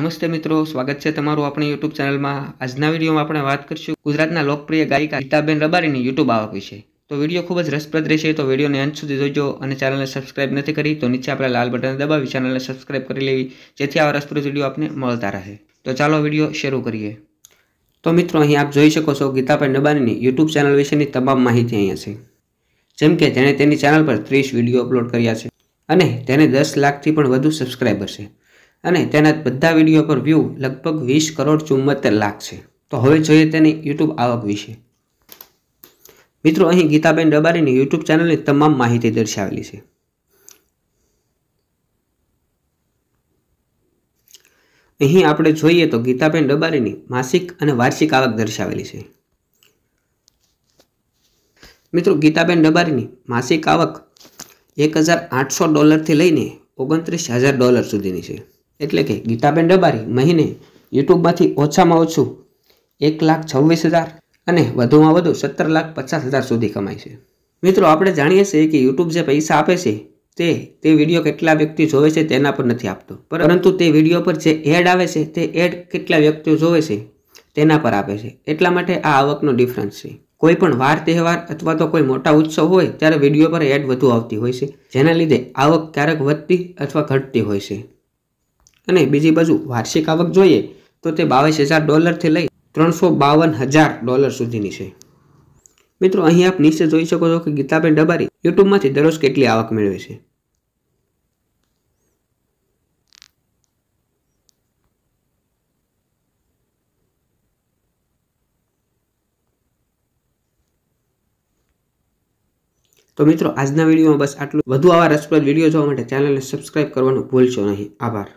નમસ્તે મિત્રો સ્વાગત છે તમારું આપણી યુટ્યુબ ચેનલમાં આજના વિડીયોમાં આપણે વાત કરીશું ગુજરાતના લોકપ્રિય ગાયિકા ગીતાબેન રબારીની યુટ્યુબ આવક વિશે તો વિડીયો ખૂબ જ રસપ્રદ રહેશે તો વિડીયોને અંત સુધી જોજો અને ચેનલને સબસ્ક્રાઇબ નથી કરી તો નીચે આપણે લાલ બટન દબાવી ચેનલને સબસ્ક્રાઇબ કરી લેવી જેથી આવા રસપ્રદ વિડીયો આપને મળતા રહે તો ચાલો વિડીયો શરૂ કરીએ તો મિત્રો અહીં આપ જોઈ શકો છો ગીતાબેન રબારીની યુટ્યુબ ચેનલ વિશેની તમામ માહિતી અહીંયા છે જેમ કે તેણે તેની ચેનલ પર ત્રીસ વિડીયો અપલોડ કર્યા છે અને તેને દસ લાખથી પણ વધુ સબસ્ક્રાઇબર છે અને તેના બધા વિડીયો પર વ્યૂ લગભગ વીસ કરોડ ચુમ્મોતેર લાખ છે તો હવે જોઈએ તેની યુટ્યુબ આવક વિશે મિત્રો અહીં ગીતાબેન ડબારીની યુટ્યુબ ચેનલની તમામ માહિતી દર્શાવેલી છે અહીં આપણે જોઈએ તો ગીતાબેન ડબારીની માસિક અને વાર્ષિક આવક દર્શાવેલી છે મિત્રો ગીતાબેન ડબારીની માસિક આવક એક હજાર આઠસો ડોલરથી લઈને ઓગણત્રીસ હજાર ડોલર સુધીની છે એટલે કે ગીતાબેન ડબારી મહિને યુટ્યુબમાંથી ઓછામાં ઓછું એક લાખ છવ્વીસ હજાર અને વધુમાં વધુ સત્તર લાખ પચાસ હજાર સુધી કમાય છે મિત્રો આપણે જાણીએ છીએ કે યુટ્યુબ જે પૈસા આપે છે તે તે વિડીયો કેટલા વ્યક્તિ જોવે છે તેના પર નથી આપતો પરંતુ તે વિડીયો પર જે એડ આવે છે તે એડ કેટલા વ્યક્તિઓ જોવે છે તેના પર આપે છે એટલા માટે આ આવકનો ડિફરન્સ છે કોઈ પણ વાર તહેવાર અથવા તો કોઈ મોટા ઉત્સવ હોય ત્યારે વિડીયો પર એડ વધુ આવતી હોય છે જેના લીધે આવક ક્યારેક વધતી અથવા ઘટતી હોય છે અને બીજી બાજુ વાર્ષિક આવક જોઈએ તો તે બાવીસ હજાર ડોલરથી લઈ ત્રણસો બાવન હજાર ડોલર સુધીની છે મિત્રો અહીં આપ નીચે જોઈ શકો છો કે ગીતાબેન ડબારી યુટ્યુબમાંથી દરરોજ કેટલી આવક મેળવે છે તો મિત્રો આજના વિડીયોમાં બસ આટલું વધુ આવા રસપ્રદ વિડીયો જોવા માટે ચેનલને સબસ્ક્રાઇબ કરવાનું ભૂલશો નહીં આભાર